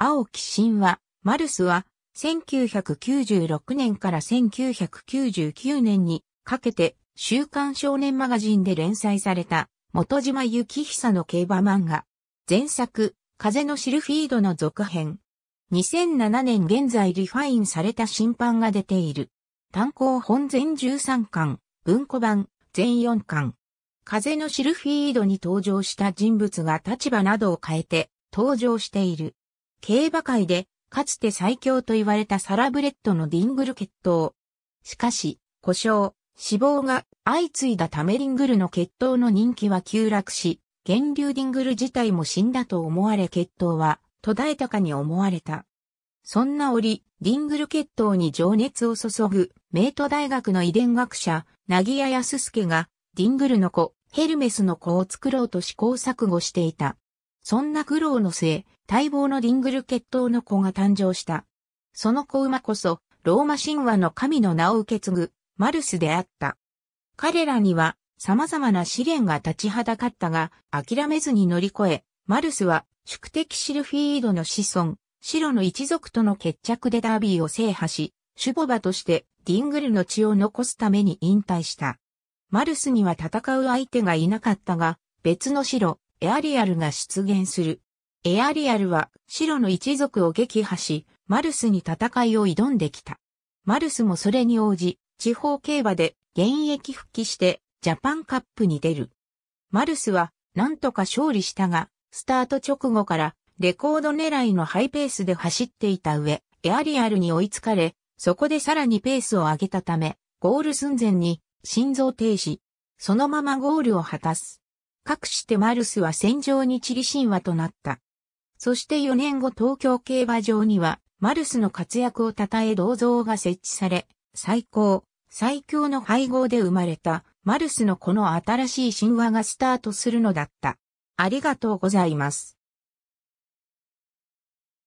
青木真は、マルスは、1996年から1999年にかけて、週刊少年マガジンで連載された、元島幸久の競馬漫画。前作、風のシルフィードの続編。2007年現在リファインされた審判が出ている。単行本全13巻、文庫版全4巻。風のシルフィードに登場した人物が立場などを変えて登場している。競馬界で、かつて最強と言われたサラブレッドのディングル血統。しかし、故障、死亡が相次いだためリングルの血統の人気は急落し、源流ディングル自体も死んだと思われ血統は途絶えたかに思われた。そんな折、ディングル血統に情熱を注ぐ、名都大学の遺伝学者、なぎや康介が、ディングルの子、ヘルメスの子を作ろうと試行錯誤していた。そんな苦労の末、待望のディングル血統の子が誕生した。その子馬こそ、ローマ神話の神の名を受け継ぐ、マルスであった。彼らには、様々な試練が立ちはだかったが、諦めずに乗り越え、マルスは、宿敵シルフィードの子孫、白の一族との決着でダービーを制覇し、シュボバとしてディングルの血を残すために引退した。マルスには戦う相手がいなかったが、別のロ、エアリアルが出現する。エアリアルは白の一族を撃破し、マルスに戦いを挑んできた。マルスもそれに応じ、地方競馬で現役復帰してジャパンカップに出る。マルスはなんとか勝利したが、スタート直後からレコード狙いのハイペースで走っていた上、エアリアルに追いつかれ、そこでさらにペースを上げたため、ゴール寸前に心臓停止。そのままゴールを果たす。かくしてマルスは戦場に散り神話となった。そして4年後東京競馬場には、マルスの活躍を称え銅像が設置され、最高、最強の配合で生まれた、マルスのこの新しい神話がスタートするのだった。ありがとうございます。